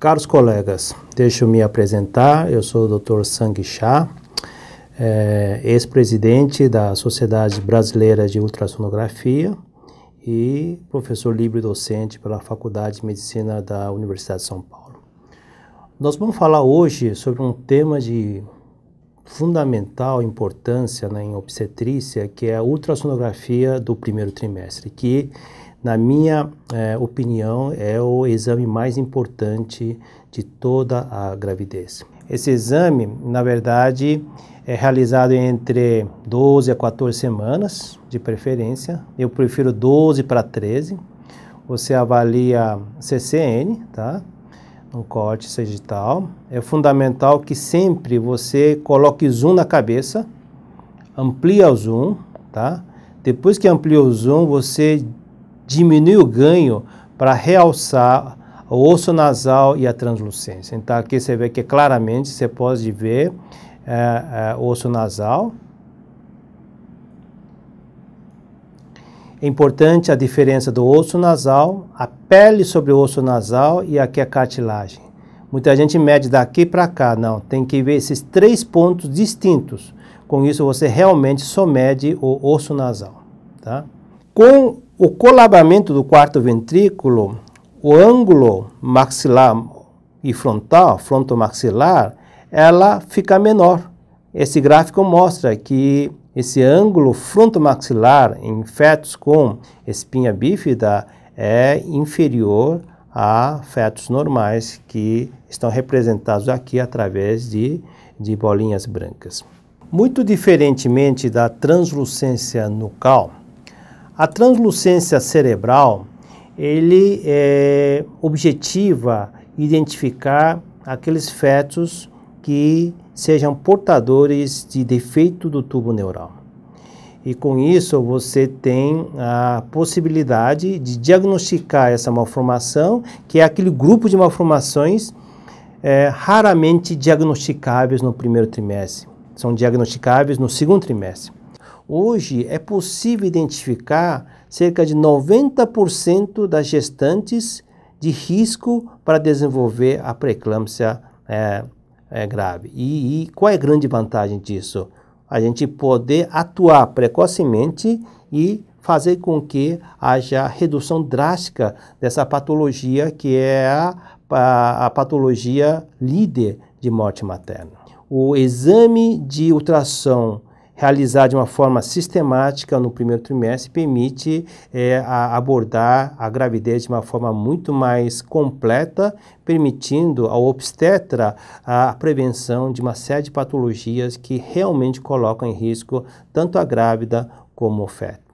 Caros colegas, deixo me apresentar. Eu sou o Dr. Sang Chá, é, ex-presidente da Sociedade Brasileira de Ultrassonografia e professor livre docente pela Faculdade de Medicina da Universidade de São Paulo. Nós vamos falar hoje sobre um tema de fundamental importância né, em obstetrícia, que é a ultrassonografia do primeiro trimestre, que na minha é, opinião, é o exame mais importante de toda a gravidez. Esse exame, na verdade, é realizado entre 12 a 14 semanas, de preferência. Eu prefiro 12 para 13. Você avalia CCN, tá? Um corte sagital. É fundamental que sempre você coloque zoom na cabeça, amplia o zoom, tá? Depois que amplia o zoom, você diminui o ganho para realçar o osso nasal e a translucência. Então aqui você vê que claramente você pode ver é, é, o osso nasal. É importante a diferença do osso nasal, a pele sobre o osso nasal e aqui a cartilagem. Muita gente mede daqui para cá, não. Tem que ver esses três pontos distintos. Com isso você realmente só mede o osso nasal, tá? Com o colabamento do quarto ventrículo, o ângulo maxilar e frontal, frontomaxilar, ela fica menor. Esse gráfico mostra que esse ângulo frontomaxilar em fetos com espinha bífida é inferior a fetos normais que estão representados aqui através de, de bolinhas brancas. Muito diferentemente da translucência nucal, a translucência cerebral, ele é, objetiva identificar aqueles fetos que sejam portadores de defeito do tubo neural. E com isso você tem a possibilidade de diagnosticar essa malformação, que é aquele grupo de malformações é, raramente diagnosticáveis no primeiro trimestre. São diagnosticáveis no segundo trimestre. Hoje é possível identificar cerca de 90% das gestantes de risco para desenvolver a preeclâmpsia é, eh, é eh, grave. E, e qual é a grande vantagem disso? A gente poder atuar precocemente e fazer com que haja redução drástica dessa patologia que é a, a, a, patologia líder de morte materna. O exame de ultrassom realizar de uma forma sistemática no primeiro trimestre permite é, a, abordar a gravidez de uma forma muito mais completa, permitindo ao obstetra a, a prevenção de uma série de patologias que realmente colocam em risco tanto a grávida como o feto.